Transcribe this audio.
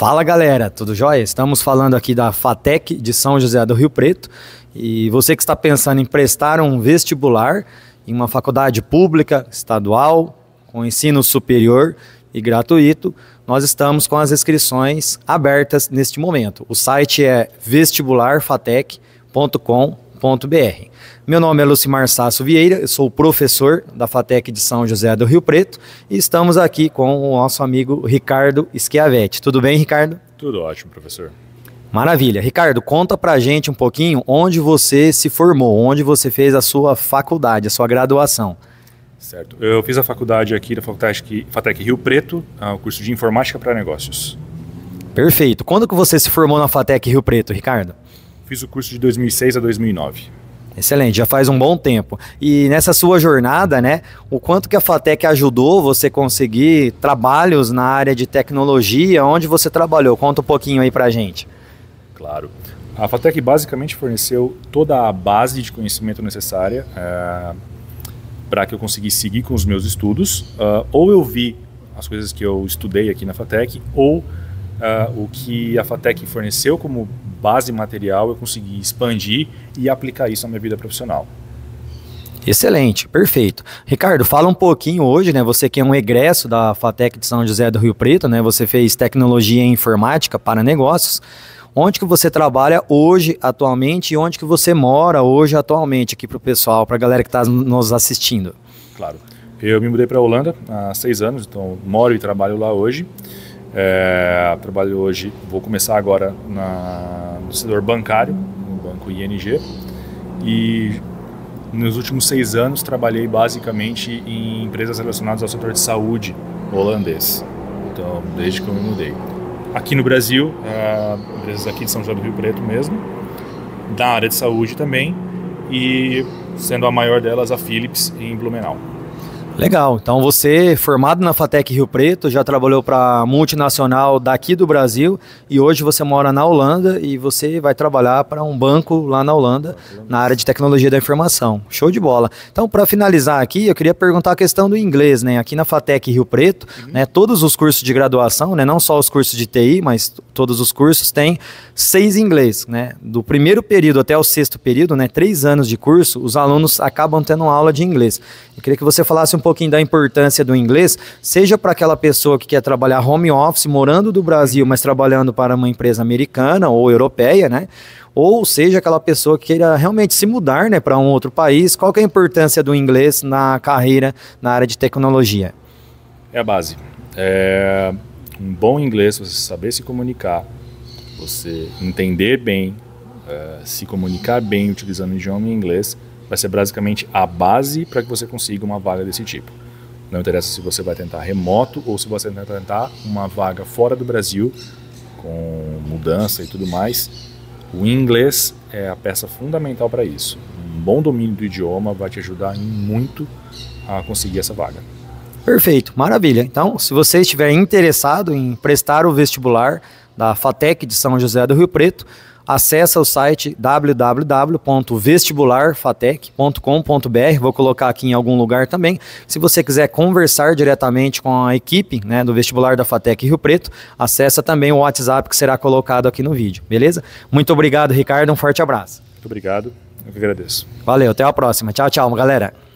Fala galera, tudo jóia? Estamos falando aqui da FATEC de São José do Rio Preto e você que está pensando em prestar um vestibular em uma faculdade pública, estadual, com ensino superior e gratuito, nós estamos com as inscrições abertas neste momento. O site é vestibularfatec.com.br www.fatec.br. Meu nome é Lucimar Sasso Vieira, eu sou professor da Fatec de São José do Rio Preto e estamos aqui com o nosso amigo Ricardo Schiavetti. Tudo bem, Ricardo? Tudo ótimo, professor. Maravilha. Ricardo, conta pra gente um pouquinho onde você se formou, onde você fez a sua faculdade, a sua graduação. Certo. Eu fiz a faculdade aqui da Fatec Rio Preto, é o curso de Informática para Negócios. Perfeito. Quando que você se formou na Fatec Rio Preto, Ricardo? fiz o curso de 2006 a 2009. Excelente, já faz um bom tempo. E nessa sua jornada, né, o quanto que a Fatec ajudou você conseguir trabalhos na área de tecnologia, onde você trabalhou? Conta um pouquinho aí pra gente. Claro. A Fatec basicamente forneceu toda a base de conhecimento necessária é, eh, para que eu conseguisse seguir com os meus estudos. Uh, ou eu vi as coisas que eu estudei aqui na Fatec, ou uh, o que a Fatec forneceu como base material, eu consegui expandir e aplicar isso na minha vida profissional. Excelente, perfeito. Ricardo, fala um pouquinho hoje, né? Você que é um egresso da FATEC de São José do Rio Preto, né? Você fez tecnologia em informática para negócios. Onde que você trabalha hoje, atualmente, e onde que você mora hoje, atualmente, aqui para o pessoal, para a galera que está nos assistindo? Claro. Eu me mudei para a Holanda há seis anos, então moro e trabalho lá hoje. É, trabalho hoje, vou começar agora na, no setor bancário, no banco ING. E nos últimos seis anos trabalhei basicamente em empresas relacionadas ao setor de saúde holandês. Então, desde que eu me mudei. Aqui no Brasil, é, empresas aqui de São João do Rio Preto mesmo, da área de saúde também, e sendo a maior delas a Philips em Blumenau. Legal. Então você, formado na Fatec Rio Preto, já trabalhou para multinacional daqui do Brasil e hoje você mora na Holanda e você vai trabalhar para um banco lá na Holanda, na área de tecnologia da informação. Show de bola. Então, para finalizar aqui, eu queria perguntar a questão do inglês, né? Aqui na Fatec Rio Preto, uhum. né, todos os cursos de graduação, né, não só os cursos de TI, mas todos os cursos têm seis inglês, né? Do primeiro período até o sexto período, né, três anos de curso, os alunos acabam tendo aula de inglês. Eu queria que você falasse um pouco pouquinho da importância do inglês, seja para aquela pessoa que quer trabalhar home office, morando do Brasil, mas trabalhando para uma empresa americana ou europeia, né? Ou seja, aquela pessoa que queira realmente se mudar né, para um outro país. Qual que é a importância do inglês na carreira, na área de tecnologia? É a base. É um bom inglês, você saber se comunicar, você entender bem, é, se comunicar bem utilizando o idioma inglês, vai ser basicamente a base para que você consiga uma vaga desse tipo. Não interessa se você vai tentar remoto ou se você vai tentar uma vaga fora do Brasil, com mudança e tudo mais. O inglês é a peça fundamental para isso. Um bom domínio do idioma vai te ajudar muito a conseguir essa vaga. Perfeito, maravilha. Então, se você estiver interessado em prestar o vestibular da FATEC de São José do Rio Preto, acessa o site www.vestibularfatec.com.br, vou colocar aqui em algum lugar também. Se você quiser conversar diretamente com a equipe né, do vestibular da Fatec Rio Preto, acessa também o WhatsApp que será colocado aqui no vídeo, beleza? Muito obrigado, Ricardo, um forte abraço. Muito obrigado, eu que agradeço. Valeu, até a próxima. Tchau, tchau, galera.